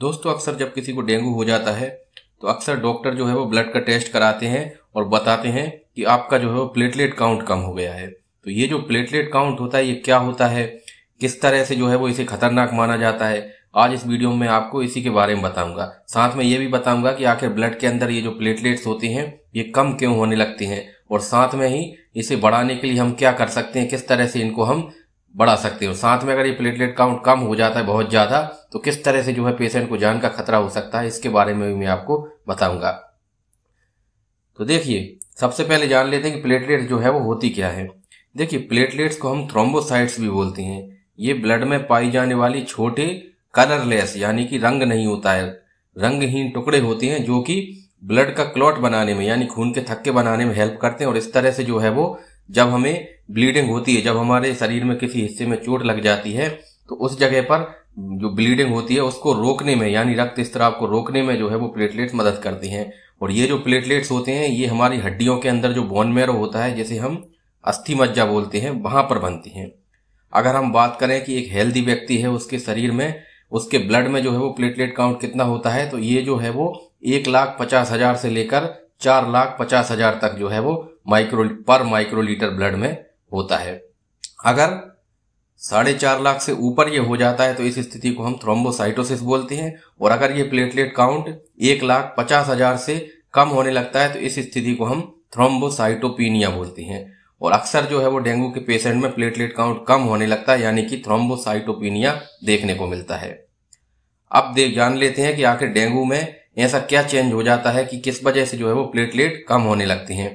दोस्तों अक्सर जब किसी को डेंगू हो जाता है तो अक्सर डॉक्टर जो है वो ब्लड का टेस्ट कराते हैं और बताते हैं कि आपका जो है वो प्लेटलेट काउंट कम हो गया है तो ये जो प्लेटलेट काउंट होता है ये क्या होता है किस तरह से जो है वो इसे खतरनाक माना जाता है आज इस वीडियो में आपको इसी के बारे में बताऊंगा साथ में ये भी बताऊंगा कि आखिर ब्लड के अंदर ये जो प्लेटलेट्स होते हैं ये कम क्यों होने लगते हैं और साथ में ही इसे बढ़ाने के लिए हम क्या कर सकते हैं किस तरह से इनको हम बढ़ा सकते हो साथ में अगर ये प्लेटलेट काउंट कम हो जाता है बहुत ज़्यादा तो किस तरह से जो है पेशेंट को जान का खतरा हो सकता है इसके बारे में भी मैं आपको बताऊंगा तो देखिए सबसे पहले जान लेते हैं कि प्लेटलेट जो है वो होती क्या है देखिए प्लेटलेट्स को हम थ्रोम्बोसाइट्स भी बोलते हैं ये ब्लड में पाई जाने वाली छोटे कलरलेस यानी कि रंग नहीं होता है रंगहीन टुकड़े होते हैं जो कि ब्लड का क्लॉट बनाने में यानी खून के थक्के बनाने में हेल्प करते हैं और इस तरह से जो है वो जब हमें ब्लीडिंग होती है जब हमारे शरीर में किसी हिस्से में चोट लग जाती है तो उस जगह पर जो ब्लीडिंग होती है उसको रोकने में यानी रक्त स्त्राव को रोकने में जो है वो प्लेटलेट्स मदद करती हैं और ये जो प्लेटलेट्स होते हैं ये हमारी हड्डियों के अंदर जो बोन मेरो होता है जिसे हम अस्थि मज्जा बोलते हैं वहां पर बनती हैं अगर हम बात करें कि एक हेल्दी व्यक्ति है उसके शरीर में उसके ब्लड में जो है वो प्लेटलेट काउंट कितना होता है तो ये जो है वो एक लाख पचास हजार से लेकर चार लाख पचास हजार तक जो है वो माइक्रो पर माइक्रोलीटर ब्लड में होता है अगर साढ़े चार लाख से ऊपर ये हो जाता है तो इस स्थिति को हम थ्रोम्बोसाइटोसिस बोलते हैं और अगर ये प्लेटलेट काउंट एक लाख पचास हजार से कम होने लगता है तो इस स्थिति को हम थ्रोम्बोसाइटोपिनिया बोलते हैं और अक्सर जो है वो डेंगू के पेशेंट में प्लेटलेट काउंट कम होने लगता है यानी कि थ्रोम्बोसाइटोपिनिया देखने को मिलता है अब देख जान लेते हैं कि आखिर डेंगू में ऐसा क्या चेंज हो जाता है कि किस वजह से जो है वो प्लेटलेट कम होने लगती हैं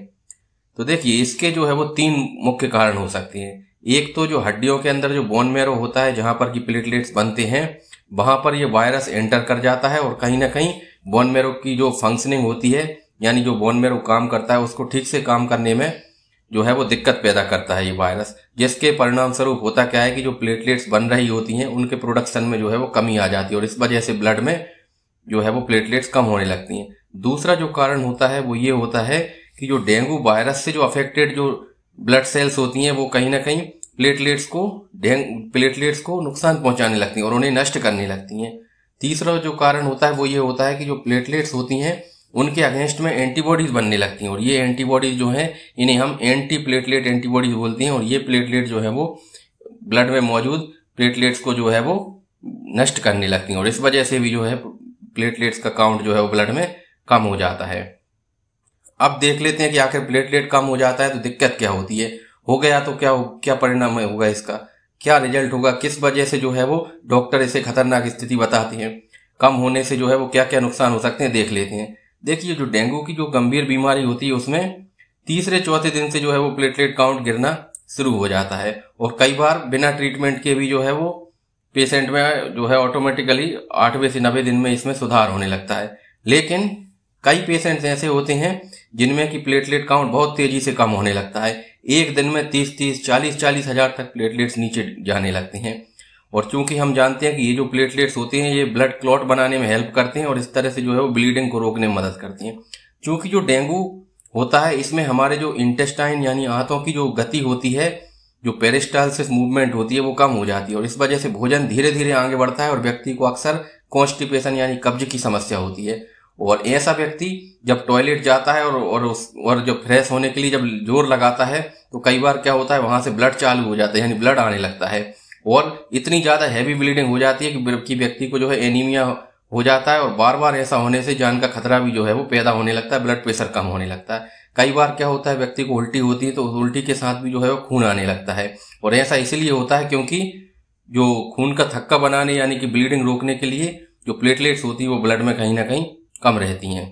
तो देखिए इसके जो है वो तीन मुख्य कारण हो सकते हैं एक तो जो हड्डियों के अंदर जो बोन मेरो होता है जहां पर कि प्लेटलेट्स बनते हैं वहां पर ये वायरस एंटर कर जाता है और कहीं ना कहीं बोन मेरो की जो फंक्शनिंग होती है यानी जो बोन मेरो काम करता है उसको ठीक से काम करने में जो है वो दिक्कत पैदा करता है ये वायरस जिसके परिणाम स्वरूप होता क्या है कि जो प्लेटलेट्स बन रही होती हैं उनके प्रोडक्शन में जो है वो कमी आ जाती है और इस वजह से ब्लड में जो है वो प्लेटलेट्स कम होने लगती हैं दूसरा जो कारण होता है वो ये होता है कि जो डेंगू वायरस से जो अफेक्टेड जो ब्लड सेल्स होती हैं वो कहीं ना कहीं प्लेटलेट्स को डेंग प्लेटलेट्स को नुकसान पहुंचाने लगती हैं और उन्हें नष्ट करने लगती हैं तीसरा जो कारण होता है वो ये होता है कि जो प्लेटलेट्स होती हैं उनके अगेंस्ट में एंटीबॉडीज बनने लगती हैं और ये एंटीबॉडीज जो हैं इन्हें हम एंटी प्लेटलेट एंटीबॉडीज बोलते हैं और ये प्लेटलेट जो है वो ब्लड में मौजूद प्लेटलेट्स को जो है वो नष्ट करने लगती हैं और इस वजह से भी जो है प्लेटलेट्स का काउंट जो है वो ब्लड में कम हो जाता है अब देख लेते हैं कि आखिर प्लेटलेट कम हो जाता है तो दिक्कत क्या होती है हो गया तो क्या क्या परिणाम होगा इसका क्या रिजल्ट होगा किस वजह से जो है वो डॉक्टर इसे खतरनाक स्थिति बताते हैं कम होने से जो है वो क्या क्या नुकसान हो सकते हैं देख लेते हैं देखिए जो डेंगू की जो गंभीर बीमारी होती है उसमें तीसरे चौथे दिन से जो है वो प्लेटलेट काउंट गिरना शुरू हो जाता है और कई बार बिना ट्रीटमेंट के भी जो है वो पेशेंट में जो है ऑटोमेटिकली आठवें से नब्बे दिन में इसमें सुधार होने लगता है लेकिन कई पेशेंट्स ऐसे होते हैं जिनमें कि प्लेटलेट काउंट बहुत तेजी से कम होने लगता है एक दिन में तीस तीस चालीस चालीस हजार तक प्लेटलेट्स नीचे जाने लगते हैं और चूंकि हम जानते हैं कि ये जो प्लेटलेट्स होते हैं ये ब्लड क्लॉट बनाने में हेल्प करते हैं और इस तरह से जो है वो ब्लीडिंग को रोकने में मदद करती हैं चूंकि जो डेंगू होता है इसमें हमारे जो इंटेस्टाइन यानी आंतों की जो गति होती है जो पेरिस्टालसिस मूवमेंट होती है वो कम हो जाती है और इस वजह से भोजन धीरे धीरे आगे बढ़ता है और व्यक्ति को अक्सर कॉन्स्टिपेशन यानी कब्ज की समस्या होती है और ऐसा व्यक्ति जब टॉयलेट जाता है और और उस और जब फ्रेश होने के लिए जब जोर लगाता है तो कई बार क्या होता है वहाँ से ब्लड चालू हो जाता है यानी ब्लड आने लगता है और इतनी ज़्यादा हैवी ब्लीडिंग हो जाती है कि व्यक्ति को जो है एनीमिया हो जाता है और बार बार ऐसा होने से जान का खतरा भी जो है वो पैदा होने लगता है ब्लड प्रेशर कम होने लगता है कई बार क्या होता है व्यक्ति को उल्टी होती है तो उस उल्टी के साथ भी जो है वो खून आने लगता है और ऐसा इसीलिए होता है क्योंकि जो खून का थक्का बनाने यानी कि ब्लीडिंग रोकने के लिए जो प्लेटलेट्स होती है वो ब्लड में कहीं ना कहीं कम रहती हैं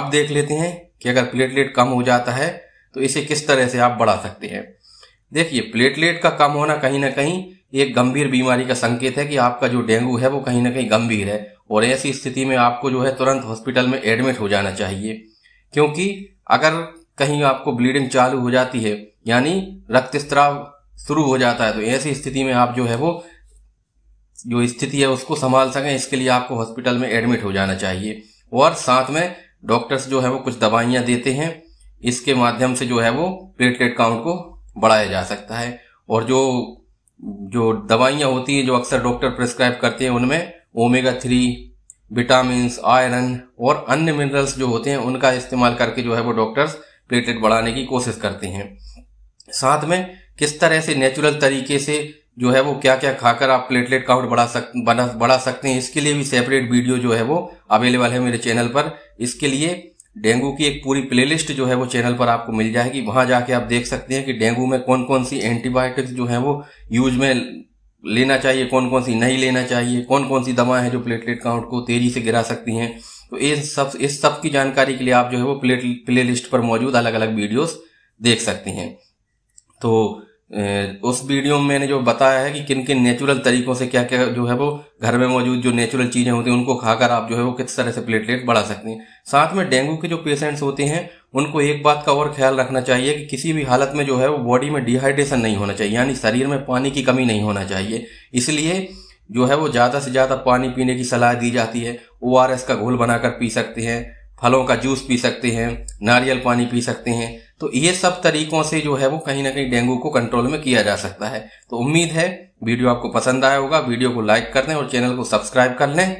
अब देख लेते हैं कि अगर प्लेटलेट कम हो जाता है तो इसे किस तरह से आप बढ़ा सकते हैं देखिए प्लेटलेट का कम होना कहीं ना कहीं एक गंभीर बीमारी का संकेत है कि आपका जो डेंगू है वो कहीं ना कहीं गंभीर है और ऐसी स्थिति में आपको जो है तुरंत हॉस्पिटल में एडमिट हो जाना चाहिए क्योंकि अगर कहीं आपको ब्लीडिंग चालू हो जाती है यानी रक्त स्त्राव शुरू हो जाता है तो ऐसी स्थिति में आप जो है वो जो स्थिति है उसको संभाल सकें इसके लिए आपको हॉस्पिटल में एडमिट हो जाना चाहिए और साथ में डॉक्टर्स जो है वो कुछ दवाइयां देते हैं इसके माध्यम से जो है वो प्लेटलेट काउंट को बढ़ाया जा सकता है और जो जो दवाइयां होती हैं जो अक्सर डॉक्टर प्रिस्क्राइब करते हैं उनमें ओमेगा थ्री विटामिन आयरन और अन्य मिनरल्स जो होते हैं उनका इस्तेमाल करके जो है वो डॉक्टर्स प्लेटलेट बढ़ाने की कोशिश करते हैं साथ में किस तरह से नेचुरल तरीके से जो है वो क्या क्या खाकर आप प्लेटलेट काउंट बढ़ा सक बढ़ा बढ़ा सकते हैं इसके लिए भी सेपरेट वीडियो जो है वो अवेलेबल है मेरे चैनल पर इसके लिए डेंगू की एक पूरी प्लेलिस्ट जो है वो चैनल पर आपको मिल जाएगी वहां जाके आप देख सकते हैं कि डेंगू में कौन कौन सी एंटीबायोटिक्स जो है वो यूज में लेना चाहिए कौन कौन सी नहीं लेना चाहिए कौन कौन सी दवाएं हैं जो प्लेटलेट काउंट को तेजी से गिरा सकती हैं तो इस सब इस सब की जानकारी के लिए आप जो है वो प्ले प्ले लिस्ट पर मौजूद अलग अलग वीडियोस देख सकते हैं तो उस वीडियो में मैंने जो बताया है कि किन किन नेचुरल तरीकों से क्या क्या जो है वो घर में मौजूद जो नेचुरल चीज़ें होती हैं उनको खाकर आप जो है वो किस तरह से प्लेटलेट बढ़ा सकते हैं साथ में डेंगू के जो पेशेंट्स होते हैं उनको एक बात का और ख्याल रखना चाहिए कि किसी भी हालत में जो है वो बॉडी में डिहाइड्रेशन नहीं होना चाहिए यानी शरीर में पानी की कमी नहीं होना चाहिए इसलिए जो है वो ज़्यादा से ज़्यादा पानी पीने की सलाह दी जाती है ओ का घोल बनाकर पी सकते हैं फलों का जूस पी सकते हैं नारियल पानी पी सकते हैं तो ये सब तरीकों से जो है वो कहीं ना कहीं डेंगू को कंट्रोल में किया जा सकता है तो उम्मीद है वीडियो आपको पसंद आया होगा वीडियो को लाइक कर दें और चैनल को सब्सक्राइब कर लें